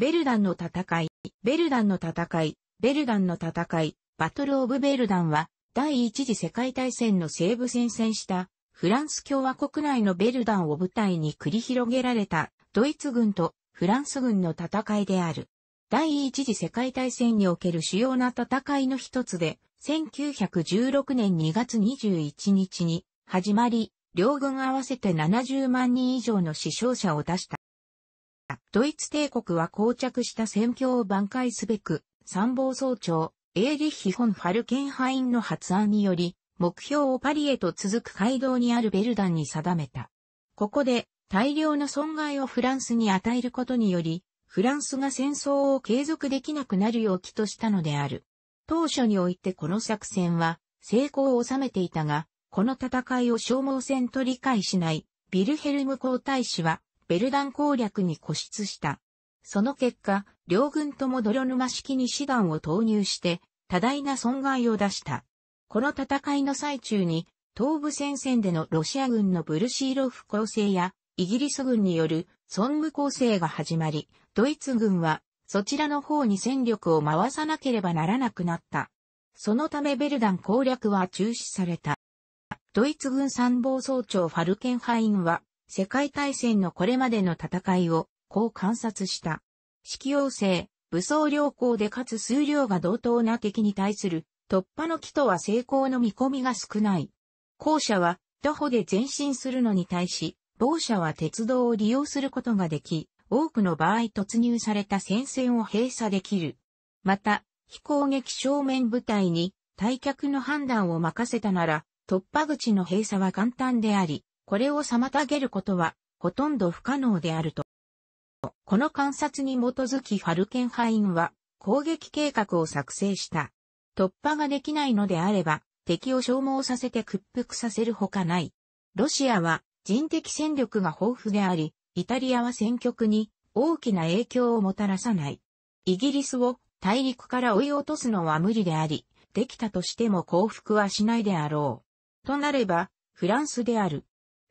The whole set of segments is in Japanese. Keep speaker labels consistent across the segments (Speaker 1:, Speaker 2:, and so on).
Speaker 1: ベルダンの戦い、ベルダンの戦い、ベルダンの戦い、バトル・オブ・ベルダンは、第一次世界大戦の西部戦線した、フランス共和国内のベルダンを舞台に繰り広げられた、ドイツ軍とフランス軍の戦いである。第一次世界大戦における主要な戦いの一つで、1916年2月21日に始まり、両軍合わせて70万人以上の死傷者を出した。ドイツ帝国は膠着した戦況を挽回すべく、参謀総長、エーリッヒ・フォン・ファルケンハインの発案により、目標をパリへと続く街道にあるベルダンに定めた。ここで、大量の損害をフランスに与えることにより、フランスが戦争を継続できなくなるよう期としたのである。当初においてこの作戦は、成功を収めていたが、この戦いを消耗戦と理解しない、ビルヘルム皇太子は、ベルダン攻略に固執した。その結果、両軍とも泥沼式に師団を投入して、多大な損害を出した。この戦いの最中に、東部戦線でのロシア軍のブルシーロフ攻勢や、イギリス軍によるソング構成が始まり、ドイツ軍はそちらの方に戦力を回さなければならなくなった。そのためベルダン攻略は中止された。ドイツ軍参謀総長ファルケンハインは世界大戦のこれまでの戦いを、こう観察した。指揮要請、武装良好でかつ数量が同等な敵に対する、突破の機とは成功の見込みが少ない。後者は、徒歩で前進するのに対し、某者は鉄道を利用することができ、多くの場合突入された戦線を閉鎖できる。また、非攻撃正面部隊に退却の判断を任せたなら、突破口の閉鎖は簡単であり、これを妨げることは、ほとんど不可能であると。この観察に基づきファルケンハインは、攻撃計画を作成した。突破ができないのであれば、敵を消耗させて屈服させるほかない。ロシアは人的戦力が豊富であり、イタリアは戦局に大きな影響をもたらさない。イギリスを大陸から追い落とすのは無理であり、できたとしても降伏はしないであろう。となれば、フランスである。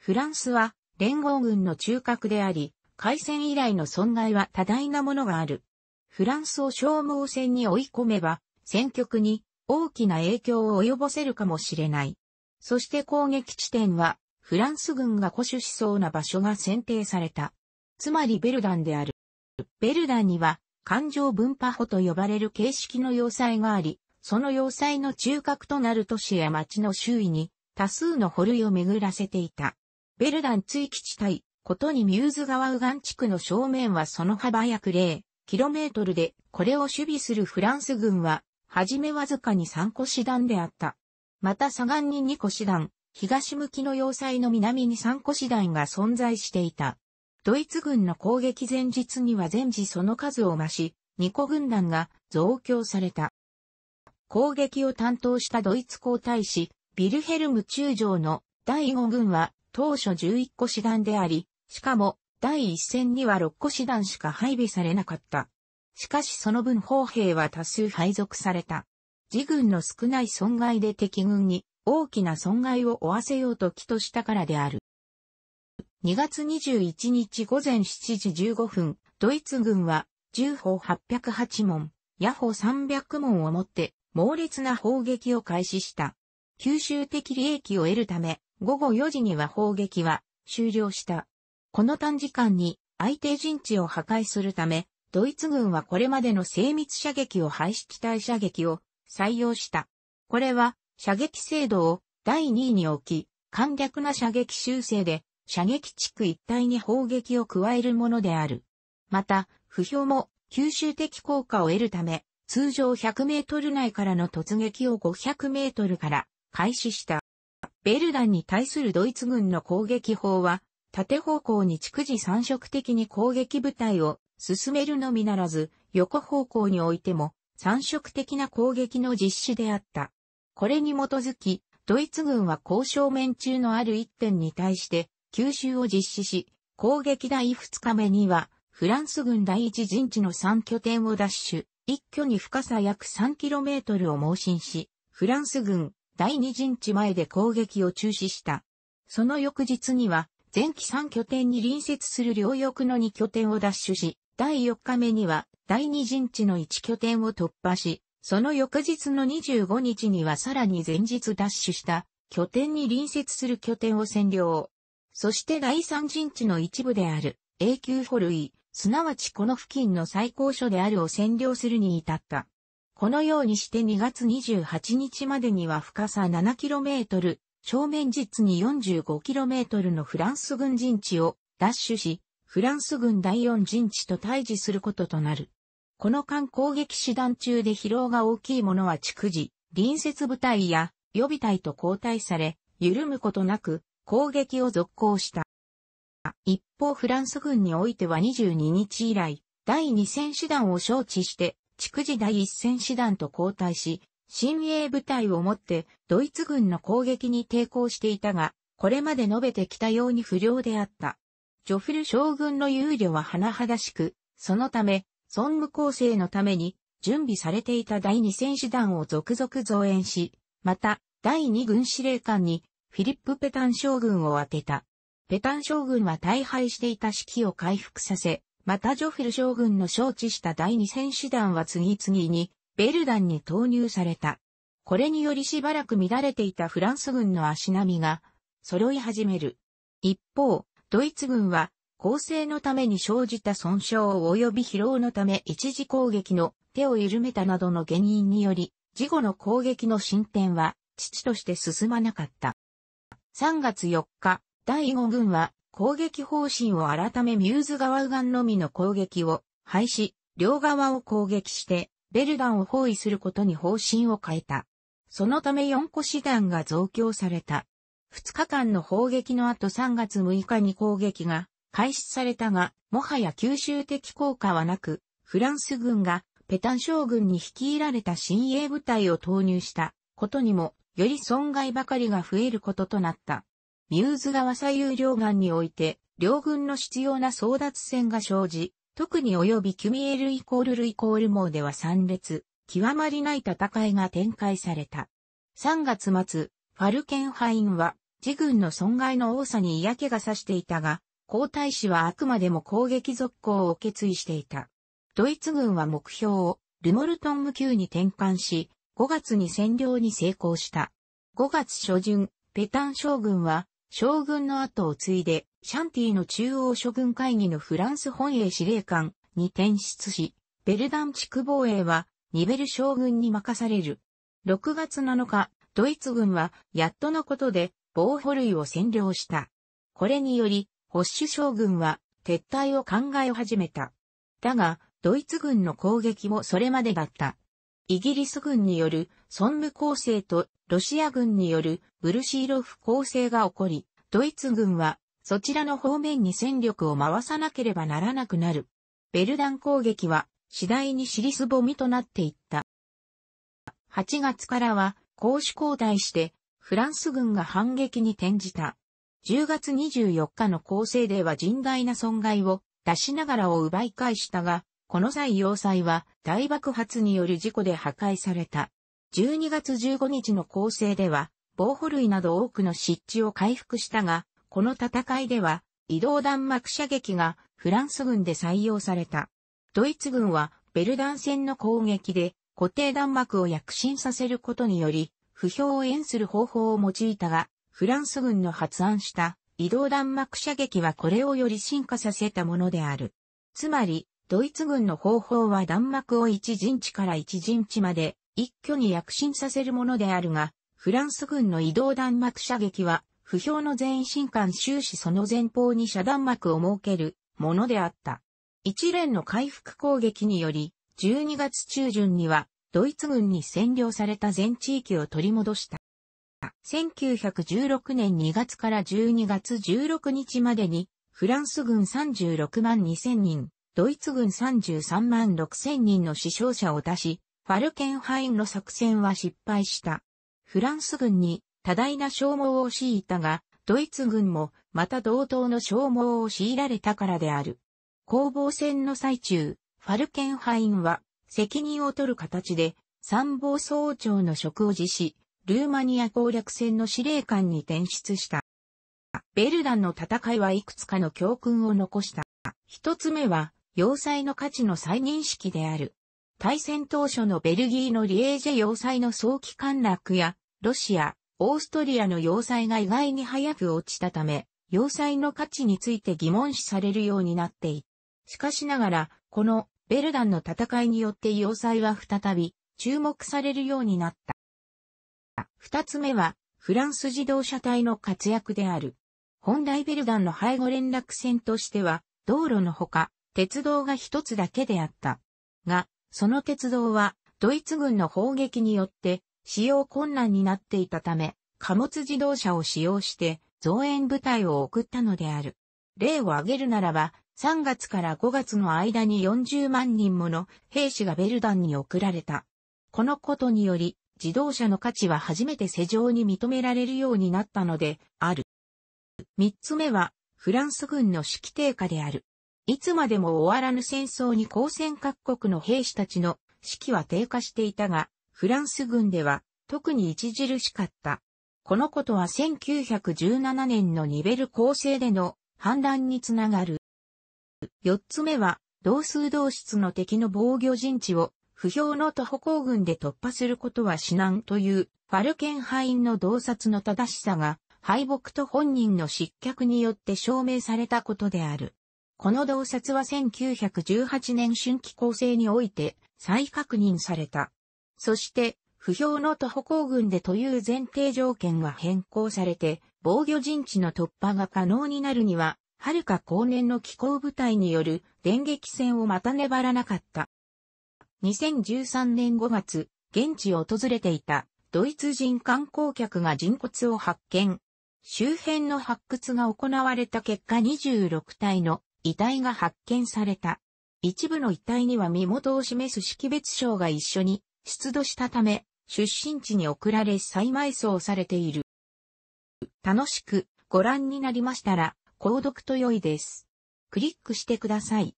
Speaker 1: フランスは連合軍の中核であり、開戦以来の損害は多大なものがある。フランスを消耗戦に追い込めば、戦局に大きな影響を及ぼせるかもしれない。そして攻撃地点は、フランス軍が固守しそうな場所が選定された。つまりベルダンである。ベルダンには、環状分派法と呼ばれる形式の要塞があり、その要塞の中核となる都市や町の周囲に多数の捕類を巡らせていた。ベルダン追記地帯、ことにミューズ川右岸地区の正面はその幅約0、トルで、これを守備するフランス軍は、はじめわずかに3個師団であった。また左岸に2個師団、東向きの要塞の南に3個師団が存在していた。ドイツ軍の攻撃前日には全時その数を増し、2個軍団が増強された。攻撃を担当したドイツ皇太子、ビルヘルム中将の第5軍は当初11個師団であり、しかも、第一戦には6個師団しか配備されなかった。しかしその分砲兵は多数配属された。自軍の少ない損害で敵軍に大きな損害を負わせようと企図したからである。2月21日午前7時15分、ドイツ軍は銃砲808門、野砲300門をもって猛烈な砲撃を開始した。吸収的利益を得るため、午後4時には砲撃は終了した。この短時間に相手陣地を破壊するため、ドイツ軍はこれまでの精密射撃を廃止地体射撃を採用した。これは射撃精度を第2位に置き、簡略な射撃修正で射撃地区一帯に砲撃を加えるものである。また、不評も吸収的効果を得るため、通常100メートル内からの突撃を500メートルから開始した。ベルダンに対するドイツ軍の攻撃法は、縦方向に逐次三色的に攻撃部隊を進めるのみならず、横方向においても三色的な攻撃の実施であった。これに基づき、ドイツ軍は交渉面中のある一点に対して吸収を実施し、攻撃第2日目には、フランス軍第一陣地の3拠点を奪取、一挙に深さ約3トルを猛進し、フランス軍第二陣地前で攻撃を中止した。その翌日には、前期3拠点に隣接する両翼の2拠点を奪取し、第4日目には第二陣地の1拠点を突破し、その翌日の25日にはさらに前日奪取した拠点に隣接する拠点を占領。そして第三陣地の一部である永久保類、すなわちこの付近の最高所であるを占領するに至った。このようにして2月28日までには深さ 7km、正面実に 45km のフランス軍陣地を奪取し、フランス軍第4陣地と対峙することとなる。この間攻撃手段中で疲労が大きい者は逐次、隣接部隊や予備隊と交代され、緩むことなく攻撃を続行した。一方フランス軍においては22日以来、第2戦手段を招致して築時第一戦師団と交代し、新鋭部隊をもってドイツ軍の攻撃に抵抗していたが、これまで述べてきたように不良であった。ジョフル将軍の憂慮は甚だしく、そのため、孫武構成のために準備されていた第二戦師団を続々増援し、また、第二軍司令官にフィリップ・ペタン将軍を当てた。ペタン将軍は大敗していた士気を回復させ、またジョフィル将軍の招致した第二戦士団は次々にベルダンに投入された。これによりしばらく乱れていたフランス軍の足並みが揃い始める。一方、ドイツ軍は攻勢のために生じた損傷及び疲労のため一時攻撃の手を緩めたなどの原因により、事後の攻撃の進展は、父として進まなかった。3月4日、第5軍は攻撃方針を改めミューズ側右岸のみの攻撃を廃止、両側を攻撃して、ベルダンを包囲することに方針を変えた。そのため4個師団が増強された。2日間の砲撃の後3月6日に攻撃が開始されたが、もはや吸収的効果はなく、フランス軍がペタン将軍に率いられた新鋭部隊を投入したことにも、より損害ばかりが増えることとなった。ミューズ川左右両岸において、両軍の必要な争奪戦が生じ、特に及びキュミエルイコールルイコール網では参列、極まりない戦いが展開された。3月末、ファルケンハインは、自軍の損害の多さに嫌気がさしていたが、皇太子はあくまでも攻撃続行を決意していた。ドイツ軍は目標をルモルトン無休に転換し、5月に占領に成功した。5月初旬、ペタン将軍は将軍の後を継いで、シャンティの中央諸軍会議のフランス本営司令官に転出し、ベルダン地区防衛は、ニベル将軍に任される。6月7日、ドイツ軍は、やっとのことで、ボーホ類を占領した。これにより、ホッシュ将軍は、撤退を考え始めた。だが、ドイツ軍の攻撃もそれまでだった。イギリス軍によるソンム攻勢とロシア軍によるブルシーロフ攻勢が起こり、ドイツ軍はそちらの方面に戦力を回さなければならなくなる。ベルダン攻撃は次第に尻すぼみとなっていった。8月からは攻守交代してフランス軍が反撃に転じた。10月24日の攻勢では甚大な損害を出しながらを奪い返したが、この際要塞は大爆発による事故で破壊された。12月15日の構成では、防護類など多くの湿地を回復したが、この戦いでは、移動弾幕射撃がフランス軍で採用された。ドイツ軍はベルダン戦の攻撃で固定弾幕を躍進させることにより、不評を縁する方法を用いたが、フランス軍の発案した移動弾幕射撃はこれをより進化させたものである。つまり、ドイツ軍の方法は弾幕を一陣地から一陣地まで一挙に躍進させるものであるが、フランス軍の移動弾幕射撃は、不評の全員進艦終始その前方に遮断幕を設けるものであった。一連の回復攻撃により、12月中旬には、ドイツ軍に占領された全地域を取り戻した。1916年2月から12月16日までに、フランス軍36万2000人、ドイツ軍33万6千人の死傷者を出し、ファルケンハインの作戦は失敗した。フランス軍に多大な消耗を強いたが、ドイツ軍もまた同等の消耗を強いられたからである。攻防戦の最中、ファルケンハインは責任を取る形で参謀総長の職を辞し、ルーマニア攻略戦の司令官に転出した。ベルダンの戦いはいくつかの教訓を残した。一つ目は、要塞の価値の再認識である。大戦当初のベルギーのリエージェ要塞の早期陥落や、ロシア、オーストリアの要塞が意外に早く落ちたため、要塞の価値について疑問視されるようになっていしかしながら、このベルダンの戦いによって要塞は再び注目されるようになった。二つ目は、フランス自動車隊の活躍である。本来ベルダンの背後連絡船としては、道路のほか、鉄道が一つだけであった。が、その鉄道は、ドイツ軍の砲撃によって、使用困難になっていたため、貨物自動車を使用して、増援部隊を送ったのである。例を挙げるならば、3月から5月の間に40万人もの兵士がベルダンに送られた。このことにより、自動車の価値は初めて世上に認められるようになったので、ある。三つ目は、フランス軍の指揮低下である。いつまでも終わらぬ戦争に交戦各国の兵士たちの士気は低下していたが、フランス軍では特に著しかった。このことは1917年のニベル構成での反乱につながる。四つ目は、同数同室の敵の防御陣地を不評の徒歩行軍で突破することは至難というファルケンハインの洞察の正しさが敗北と本人の失脚によって証明されたことである。この洞察は1918年春季構成において再確認された。そして、不評の徒歩行軍でという前提条件が変更されて、防御陣地の突破が可能になるには、遥か後年の気候部隊による電撃戦をまた粘らなかった。2013年5月、現地を訪れていたドイツ人観光客が人骨を発見。周辺の発掘が行われた結果26体の遺体が発見された。一部の遺体には身元を示す識別証が一緒に出土したため、出身地に送られ再埋葬されている。楽しくご覧になりましたら、購読と良いです。クリックしてください。